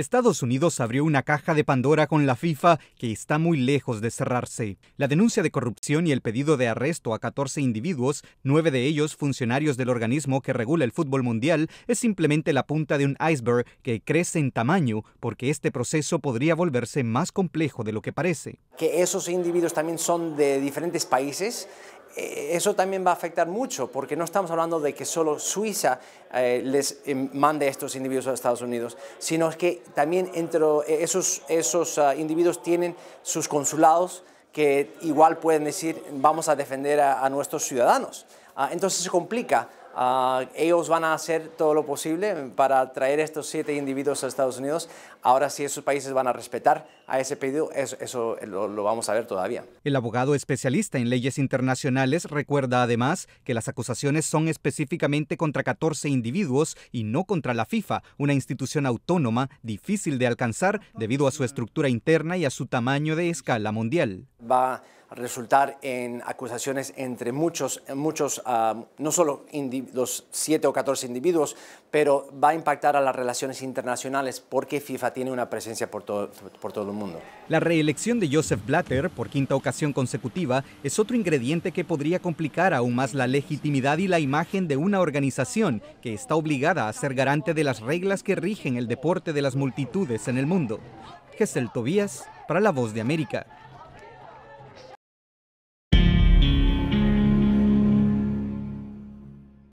Estados Unidos abrió una caja de Pandora con la FIFA que está muy lejos de cerrarse. La denuncia de corrupción y el pedido de arresto a 14 individuos, nueve de ellos funcionarios del organismo que regula el fútbol mundial, es simplemente la punta de un iceberg que crece en tamaño porque este proceso podría volverse más complejo de lo que parece que esos individuos también son de diferentes países, eh, eso también va a afectar mucho, porque no estamos hablando de que solo Suiza eh, les eh, mande a estos individuos a Estados Unidos, sino que también entre esos, ah, individuos tienen sus consulados que igual pueden decir vamos a defender a nuestros ciudadanos. Ah, entonces se complica. Ah, ellos van a hacer todo lo posible para traer estos siete individuos a Estados Unidos. Ahora, si esos países van a respetar a ese pedido, eso, lo, vamos a ver todavía. El abogado especialista en leyes internacionales recuerda además que las acusaciones son específicamente contra 14 individuos y no contra la FIFA, una institución autónoma difícil de alcanzar debido a su estructura interna y a su tamaño de escala mundial. Va resultar en acusaciones entre muchos, muchos ah, no solo los 7 o 14 individuos, pero va a impactar a las relaciones internacionales porque FIFA tiene una presencia por todo, por todo el mundo. La reelección de Joseph Blatter por quinta ocasión consecutiva es otro ingrediente que podría complicar aún más la legitimidad y la imagen de una organización que está obligada a ser garante de las reglas que rigen el deporte de las multitudes en el mundo. Gesell Tobías, para La Voz de América.